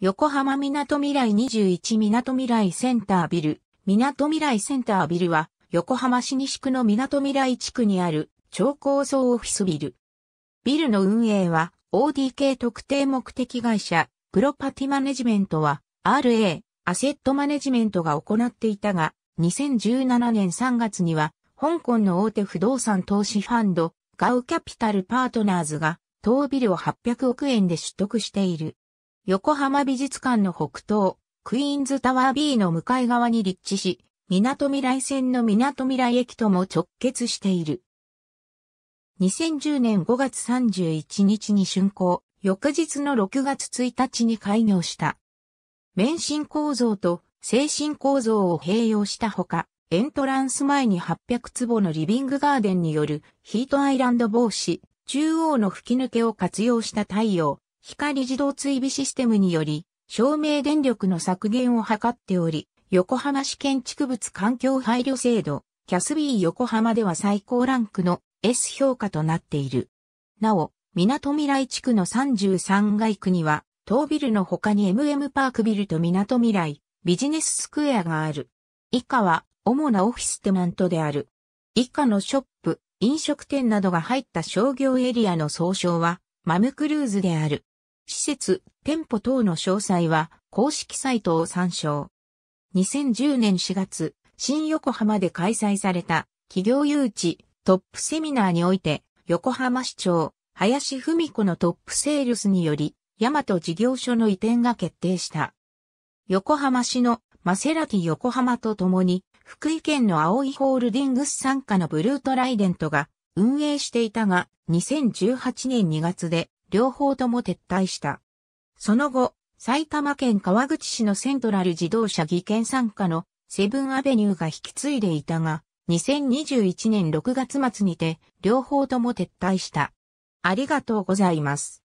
横浜みなとみらい21みなとみらいセンタービル。みなとみらいセンタービルは、横浜市西区のみなとみらい地区にある超高層オフィスビル。ビルの運営は、ODK 特定目的会社、プロパティマネジメントは、RA、アセットマネジメントが行っていたが、2017年3月には、香港の大手不動産投資ファンド、ガウキャピタルパートナーズが、当ビルを800億円で取得している。横浜美術館の北東、クイーンズタワー B の向かい側に立地し、港未来線の港未来駅とも直結している。2010年5月31日に竣工、翌日の6月1日に開業した。免震構造と精神構造を併用したほか、エントランス前に800坪のリビングガーデンによるヒートアイランド防止、中央の吹き抜けを活用した太陽、光自動追尾システムにより、照明電力の削減を図っており、横浜市建築物環境配慮制度、キャスビー横浜では最高ランクの S 評価となっている。なお、港未来地区の33街区には、当ビルの他に MM パークビルと港未来、ビジネススクエアがある。以下は、主なオフィステマントである。以下のショップ、飲食店などが入った商業エリアの総称は、マムクルーズである。施設、店舗等の詳細は公式サイトを参照。2010年4月、新横浜で開催された企業誘致トップセミナーにおいて、横浜市長、林文子のトップセールスにより、大和事業所の移転が決定した。横浜市のマセラティ横浜とともに、福井県の青いホールディングス参加のブルートライデントが運営していたが、2018年2月で両方とも撤退した。その後、埼玉県川口市のセントラル自動車技研参加のセブンアベニューが引き継いでいたが、2021年6月末にて両方とも撤退した。ありがとうございます。